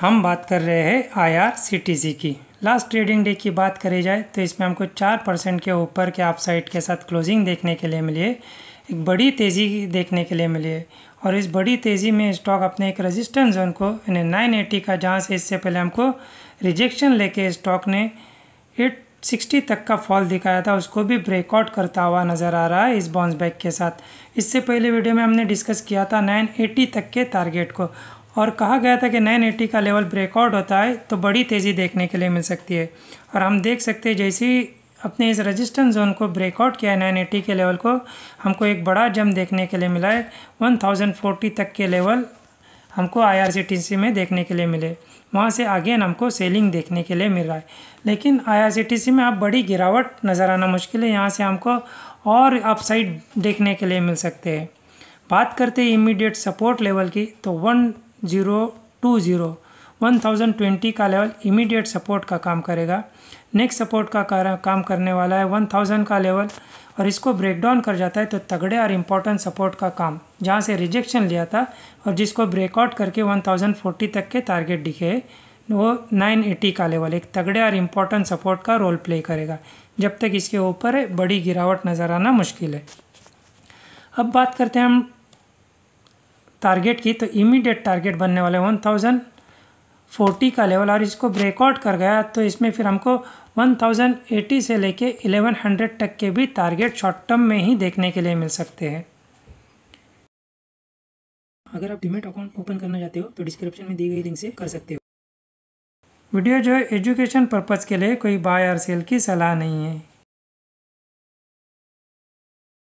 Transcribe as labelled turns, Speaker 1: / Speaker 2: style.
Speaker 1: हम बात कर रहे हैं आईआरसीटीसी की लास्ट ट्रेडिंग डे की बात करी जाए तो इसमें हमको चार परसेंट के ऊपर के आप साइड के साथ क्लोजिंग देखने के लिए मिली है एक बड़ी तेज़ी देखने के लिए मिली है और इस बड़ी तेज़ी में स्टॉक अपने एक रेजिस्टेंस जोन को यानी नाइन एटी का जहाँ से इससे पहले हमको रिजेक्शन लेके स्टॉक ने एट सिक्सटी तक का फॉल दिखाया था उसको भी ब्रेकआउट करता हुआ नज़र आ रहा है इस बाउंस बैक के साथ इससे पहले वीडियो में हमने डिस्कस किया था नाइन एटी तक के टारगेट को और कहा गया था कि नाइन एट्टी का लेवल ब्रेकआउट होता है तो बड़ी तेज़ी देखने के लिए मिल सकती है और हम देख सकते हैं जैसे अपने इस रेजिस्टेंस जोन को ब्रेकआउट किया है नाइन एट्टी के लेवल को हमको एक बड़ा जम देखने के लिए मिला है वन थाउजेंड फोर्टी तक के लेवल हमको आई में देखने के लिए मिले वहाँ से अगेन हमको सेलिंग देखने के लिए मिल रहा है लेकिन आई में आप बड़ी गिरावट नज़र आना मुश्किल है यहाँ से हमको और अपसाइड देखने के लिए मिल सकते हैं बात करते हैं इमीडिएट सपोर्ट लेवल की तो one zero two zero one thousand twenty का लेवल इमीडिएट सपोर्ट का काम करेगा नेक्स्ट सपोर्ट का काम करने वाला है वन थाउजेंड का लेवल और इसको ब्रेक डाउन कर जाता है तो तगड़े और इम्पोर्टेंट सपोर्ट का काम जहाँ से रिजेक्शन लिया था और जिसको ब्रेकआउट करके वन थाउजेंड फोर्टी तक के टारगेट दिखे वो नाइन एटी का लेवल एक तगड़े और इम्पोर्टेंट सपोर्ट का रोल प्ले करेगा जब तक इसके ऊपर बड़ी गिरावट नज़र आना मुश्किल है अब बात करते हैं हम टारगेट की तो इमीडिएट टारगेट बनने वाले वन थाउजेंड फोर्टी का लेवल और इसको ब्रेकआउट कर गया तो इसमें फिर हमको वन थाउजेंड एटी से लेके एलेवन हंड्रेड तक के भी टारगेट शॉर्ट टर्म में ही देखने के लिए मिल सकते हैं
Speaker 2: अगर आप डिमेट अकाउंट ओपन करना चाहते हो तो डिस्क्रिप्शन में दी गई लिंक से कर सकते हो वीडियो जो है एजुकेशन पर्पज़ के लिए कोई बाय और सेल की सलाह नहीं है